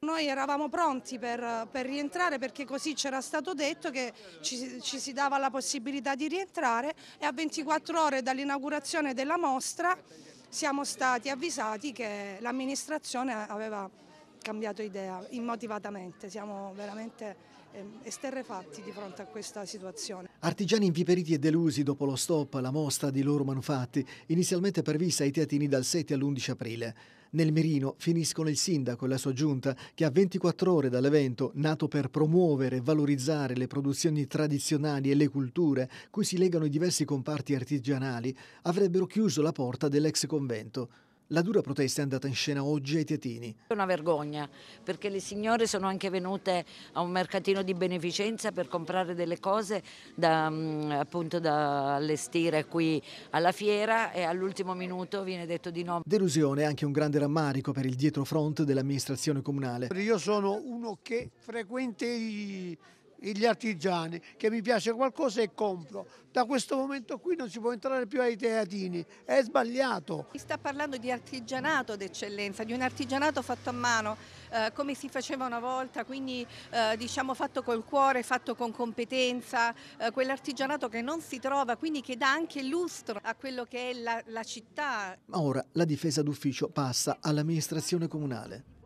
Noi eravamo pronti per, per rientrare perché così c'era stato detto che ci, ci, si dava la possibilità di rientrare e a 24 ore dall'inaugurazione della mostra siamo stati avvisati che l'amministrazione aveva cambiato idea immotivatamente, siamo veramente ehm, esterrefatti di fronte a questa situazione. Artigiani inviperiti e delusi dopo lo stop alla mostra dei loro manufatti, inizialmente prevista ai teatini dal 7 all'11 aprile. Nel mirino finiscono il sindaco e la sua giunta che a 24 ore dall'evento, nato per promuovere e valorizzare le produzioni tradizionali e le culture cui si legano i diversi comparti artigianali, avrebbero chiuso la porta dell'ex convento. La dura protesta è andata in scena oggi ai Teatini. È una vergogna perché le signore sono anche venute a un mercatino di beneficenza per comprare delle cose da, mm, appunto, da allestire qui alla fiera e all'ultimo minuto viene detto di no. Delusione e anche un grande rammarico per il dietro front dell'amministrazione comunale. Io sono uno che frequente i gli artigiani, che mi piace qualcosa e compro. Da questo momento qui non si può entrare più ai teatini, è sbagliato. Si sta parlando di artigianato d'eccellenza, di un artigianato fatto a mano, eh, come si faceva una volta, quindi eh, diciamo fatto col cuore, fatto con competenza, eh, quell'artigianato che non si trova, quindi che dà anche lustro a quello che è la, la città. Ma ora la difesa d'ufficio passa all'amministrazione comunale.